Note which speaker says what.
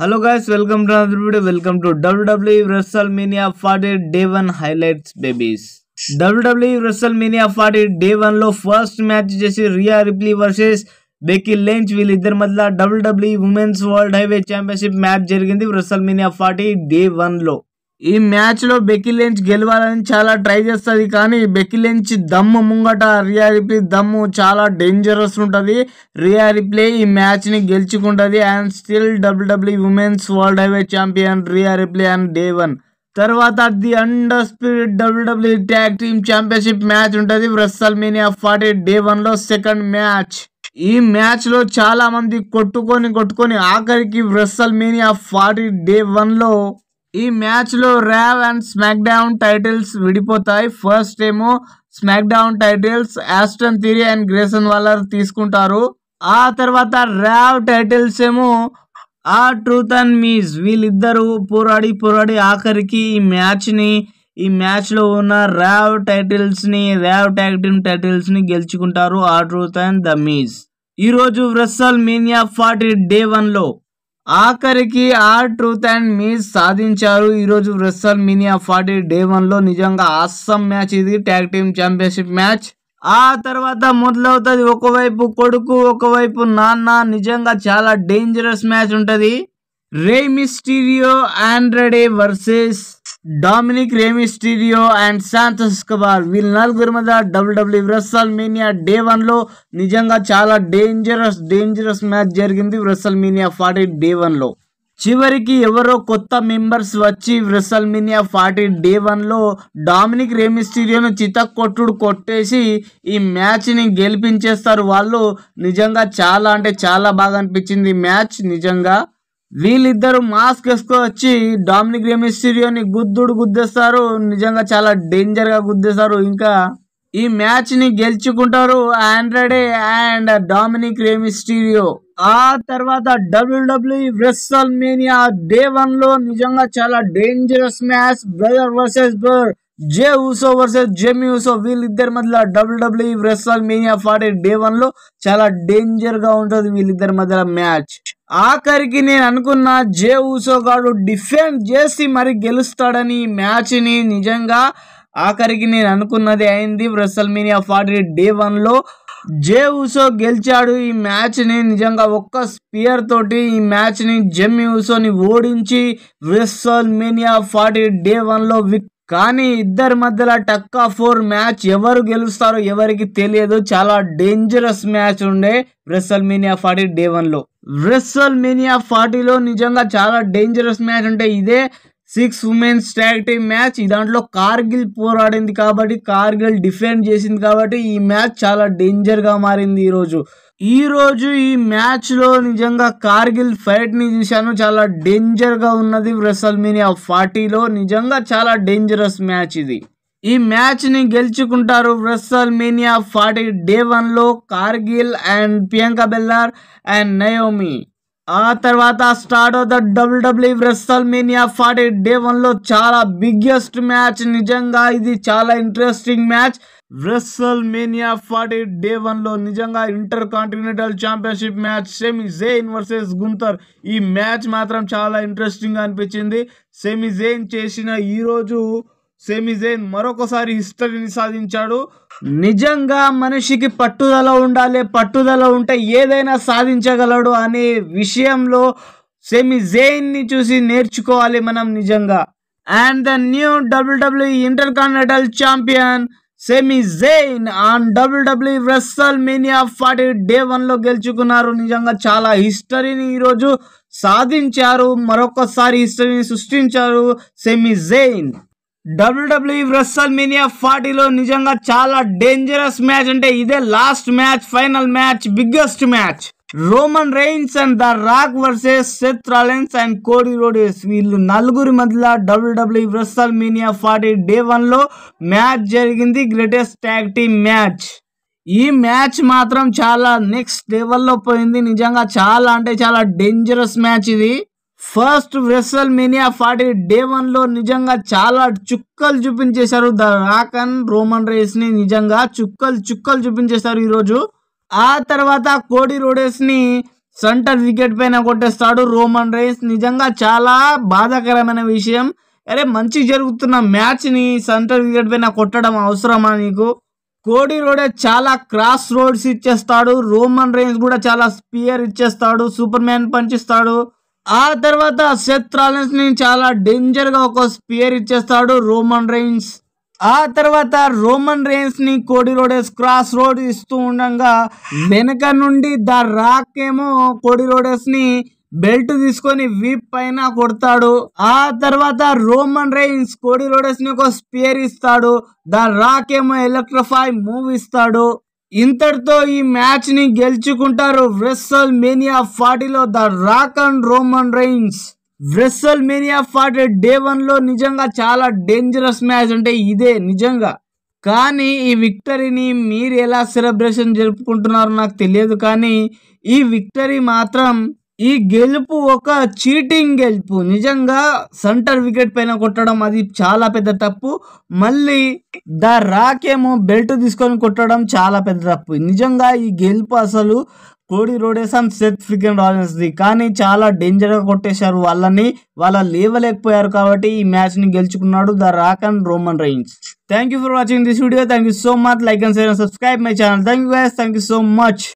Speaker 1: hello guys welcome to another video welcome to WWE WrestleMania 40 day 1 highlights babies WWE WrestleMania 40 day 1 లో first match చేసి Rhea Ripley versus Becky Lynch వీళ్ళిద్దరి మధ్య WWE women's world highway championship match జరిగింది WrestleMania 40 day 1 లో ఈ మ్యాచ్లో బెకిలెంచ్ గెలవాలని చాలా ట్రై చేస్తుంది కానీ బెకిలెంచ్ దమ్ము ముంగట రియా రిప్లే దమ్ము చాలా డేంజరస్ ఉంటుంది రియా రిప్లే ఈ మ్యాచ్ని గెలుచుకుంటుంది and still WWE women's world highway champion Rhea Ripley and one తర్వాత the undisputed WWE tag team championship match ఉంటుంది రెస్సల్ మీనియా ఫార్టీ డే వన్లో సెకండ్ మ్యాచ్ ఈ మ్యాచ్లో చాలా మంది కొట్టుకొని కొట్టుకొని ఆఖరికి రెస్సల్ మీనియా ఫార్టీ డే వన్లో ఈ మ్యాచ్లో ర్యావ్ అండ్ స్మాక్డౌన్ టైటిల్స్ విడిపోతాయి ఫస్ట్ ఏమో SmackDown titles Austin Theory and Grayson వాళ్ళ తీసుకుంటారు ఆ తర్వాత ర్యావ్ టైటిల్స్ ఏమో ఆ ట్రూత్ అండ్ మీజ్ వీళ్ళిద్దరూ పోరాడి పోరాడి ఆఖరికి ఈ మ్యాచ్ని ఈ మ్యాచ్లో ఉన్న ర్యావ్ టైటిల్స్ని ర్యావ్ ట్యాగ్ టీమ్ టైటిల్స్ని గెలుచుకుంటారు ఆ ట్రూత్ అండ్ ద మీజ్ ఈరోజు వ్రెస్సల్ మీనియా ఫార్టీ డే వన్లో ఆఖరికి ఆ ట్రూత్ అండ్ మీస్ సాధించారు ఈరోజు రెస్సల్ మినియా ఫార్టీ డే వన్లో నిజంగా అస్సం మ్యాచ్ ఇది ట్యాగ్ టీమ్ ఛాంపియన్షిప్ మ్యాచ్ ఆ తర్వాత మొదలవుతుంది ఒకవైపు కొడుకు ఒకవైపు నాన్న నిజంగా చాలా డేంజరస్ మ్యాచ్ ఉంటుంది Rey Mysterio Andrade versus Dominik Mysterio and Santos Escobar వీళ్ళ నలుగురి మీద డబ్ల్యూడబ్ల్యూ వ్రెస్సల్ మీనియా డే వన్లో నిజంగా చాలా డేంజరస్ డేంజరస్ మ్యాచ్ జరిగింది వ్రెస్సల్ మీనియా ఫార్టీ డే వన్లో చివరికి ఎవరో కొత్త మెంబర్స్ వచ్చి వ్రెస్సల్ మీనియా ఫార్టీ డే వన్లో డామినిక్ రేమిస్టీరియోను చితక్కొట్టుడు కొట్టేసి ఈ మ్యాచ్ని గెలిపించేస్తారు వాళ్ళు నిజంగా చాలా అంటే చాలా బాగా అనిపించింది మ్యాచ్ నిజంగా వీళ్ళిద్దరు మాస్క్ వేసుకొని వచ్చి డామినిక్ రెమిస్టీరియోని గుద్దుడు గుద్దేస్తారు నిజంగా చాలా డేంజర్గా గుద్దేస్తారు ఇంకా ఈ మ్యాచ్ని గెలుచుకుంటారు ఆండ్రాడే అండ్ డామినిక్ రెమిస్టీరియో ఆ తర్వాత WWE WrestleMania day one లో నిజంగా చాలా dangerous match brother versus brother Jey Uso versus Jimmy Uso వీళ్ళిద్దరి మధ్య WWE WrestleMania forty day one లో చాలా డేంజర్ గా ఉంటుంది వీళ్ళిద్దరి మధ్య మ్యాచ్ ఆఖరికి నేను అనుకున్న జే ఊసోగాడు డిఫెండ్ చేసి మరి గెలుస్తాడని మ్యాచ్ని నిజంగా ఆఖరికి నేను అనుకున్నది అయింది రెసల్మీనియా ఫార్టీ డే వన్లో జే ఉసో గెలిచాడు ఈ మ్యాచ్ని నిజంగా ఒక్క స్పియర్ తోటి ఈ మ్యాచ్ని జెమ్మి ఊసోని ఓడించి రెసల్మీనియా ఫార్టీ డే వన్లో విక్ కానీ ఇద్దరి మధ్యలో టక్ ఆఫ్ ఫోర్ మ్యాచ్ ఎవరు గెలుస్తారో ఎవరికి తెలియదు చాలా డేంజరస్ మ్యాచ్ ఉండే రెస్సల్ మీనియా ఫార్టీ డే వన్లో రెస్సల్ మీనియా ఫార్టీలో నిజంగా చాలా డేంజరస్ మ్యాచ్ ఉంటే ఇదే six women's tag team match దాంట్లో కార్గిల్ పోరాడింది కాబట్టి కార్గిల్ డిఫెండ్ చేసింది కాబట్టి ఈ మ్యాచ్ చాలా డేంజర్గా మారింది ఈరోజు ఈరోజు ఈ మ్యాచ్లో నిజంగా కార్గిల్ ఫైట్ని చూశాను చాలా డేంజర్గా ఉన్నది రెసల్మీనియా ఫార్టీలో నిజంగా చాలా డేంజరస్ మ్యాచ్ ఇది ఈ మ్యాచ్ని గెలుచుకుంటారు రెస్సల్ మీనియా ఫార్టీ డే వన్లో Cargill and Bianca Belair and Naomi ఆ తర్వాత start of the WWE WrestleMania forty day వన్లో చాలా బిగ్గెస్ట్ మ్యాచ్ నిజంగా ఇది చాలా interesting match WrestleMania forty day వన్లో నిజంగా intercontinental championship match Sami Zayn versus Gunther ఈ మ్యాచ్ మాత్రం చాలా ఇంట్రెస్టింగ్ అనిపించింది సెమీ జైన్ చేసిన ఈరోజు సెమిజైన్ మరొకసారి హిస్టరీని సాధించాడు నిజంగా మనిషికి పట్టుదల ఉండాలి పట్టుదల ఉంటే ఏదైనా సాధించగలడు అనే విషయంలో ని చూసి నేర్చుకోవాలి మనం నిజంగా and the new WWE continental champion Sami Zayn on WWE WrestleMania forty day వన్లో గెలుచుకున్నారు నిజంగా చాలా హిస్టరీని ఈరోజు సాధించారు మరొకసారి హిస్టరీని సృష్టించారు Sami Zayn WWE WrestleMania ఫార్టీలో నిజంగా చాలా డేంజరస్ మ్యాచ్ అంటే ఇదే last match final match biggest match Roman Reigns and the Rock versus Seth Rollins and Cody Rhodes వీళ్ళు నలుగురి మధ్య WWE WrestleMania forty day వన్లో మ్యాచ్ జరిగింది గ్రేటెస్ట్ ట్యాగ్ టీమ్ మ్యాచ్ ఈ మ్యాచ్ మాత్రం చాలా నెక్స్ట్ లెవెల్లో పోయింది నిజంగా చాలా అంటే చాలా డేంజరస్ మ్యాచ్ ఇది first WrestleMania forty day వన్లో నిజంగా చాలా చుక్కలు చూపించేశారు ద రాకన్ రోమన్ ని నిజంగా చుక్కలు చుక్కలు చూపించేశారు ఈరోజు ఆ తర్వాత కోడి రోడేస్ని సెంటర్ వికెట్ పైన కొట్టేస్తాడు రోమన్ రేస్ నిజంగా చాలా బాధాకరమైన విషయం అరే మంచి జరుగుతున్న మ్యాచ్ని సెంటర్ వికెట్ పైన కొట్టడం అవసరమా నీకు కోడి రోడే చాలా క్రాస్ రోడ్స్ ఇచ్చేస్తాడు రోమన్ రేస్ కూడా చాలా స్పియర్ ఇచ్చేస్తాడు సూపర్ మ్యాన్ పంచిస్తాడు ఆ తర్వాత సెత్ రాలెన్స్ ని చాలా డేంజర్ గా ఒక స్పియర్ ఇచ్చేస్తాడు రోమన్ రైన్స్ ఆ తర్వాత రోమన్ రేన్స్ ని కోడి రోడేస్ క్రాస్ రోడ్ ఇస్తూ ఉండగా వెనక నుండి ద రాక్ ఏమో కోడి రోడేస్ ని బెల్ట్ తీసుకొని వీప్ పైన కొడతాడు ఆ తర్వాత రోమన్ రైన్స్ కోడి రోడేస్ ని ఒక స్పియర్ ఇస్తాడు ద రాక్ ఏమో ఎలక్ట్రిఫై మూవ్ ఇస్తాడు ఇంతటితో ఈ మ్యాచ్ని గెలుచుకుంటారు వ్రెస్సల్ మేనియా ఫార్టీలో the Rock and Roman Reigns WrestleMania forty day వన్లో నిజంగా చాలా డేంజరస్ మ్యాచ్ అంటే ఇదే నిజంగా కానీ ఈ విక్టరీని మీరు ఎలా సెలబ్రేషన్ జరుపుకుంటున్నారో నాకు తెలియదు కానీ ఈ విక్టరీ మాత్రం ఈ గెలుపు ఒక చీటింగ్ గెలుపు నిజంగా సెంటర్ వికెట్ పైన కొట్టడం అది చాలా పెద్ద తప్పు మళ్ళీ ద రాకేమో బెల్ట్ తీసుకొని కొట్టడం చాలా పెద్ద తప్పు నిజంగా ఈ గెలుపు అసలు కోడి రోడేసన్ సెత్ ఫ్రికెన్ రాజెస్ది కానీ చాలా డేంజర్గా కొట్టేశారు వాళ్ళని వాళ్ళ లేవలేకపోయారు కాబట్టి ఈ మ్యాచ్ని గెలుచుకున్నాడు the Rock and Roman Reigns thank you for watching this video thank you so much like and share and subscribe my channel thank you guys thank you so much